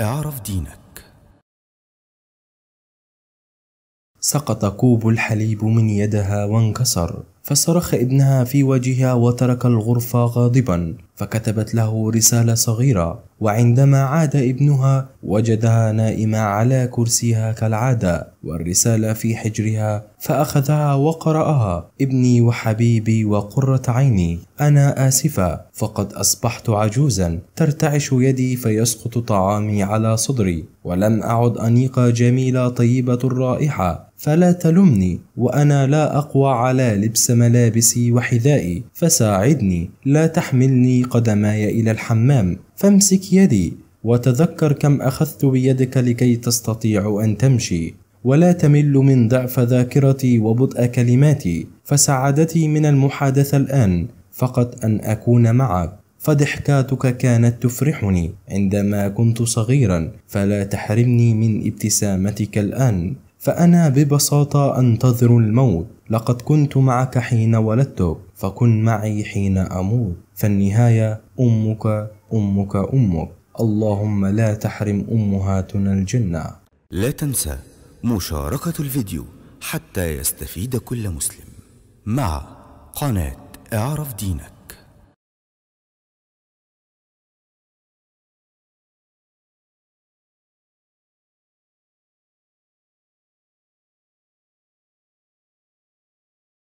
اعرف دينك سقط كوب الحليب من يدها وانكسر فصرخ ابنها في وجهها وترك الغرفة غاضبا فكتبت له رسالة صغيرة وعندما عاد ابنها وجدها نائمة على كرسيها كالعادة والرسالة في حجرها فأخذها وقرأها ابني وحبيبي وقرة عيني أنا آسفة فقد أصبحت عجوزا ترتعش يدي فيسقط طعامي على صدري ولم أعد أنيقة جميلة طيبة الرائحة فلا تلمني وأنا لا أقوى على لبس ملابسي وحذائي فساعدني لا تحملني قدماي الى الحمام فامسك يدي وتذكر كم اخذت بيدك لكي تستطيع ان تمشي ولا تمل من ضعف ذاكرتي وبطء كلماتي فسعادتي من المحادثه الان فقط ان اكون معك فضحكاتك كانت تفرحني عندما كنت صغيرا فلا تحرمني من ابتسامتك الان فانا ببساطه انتظر الموت لقد كنت معك حين ولدتك فكن معي حين أموت فالنهاية أمك أمك أمك اللهم لا تحرم أمهاتنا الجنة لا تنسى مشاركة الفيديو حتى يستفيد كل مسلم مع قناة اعرف دينك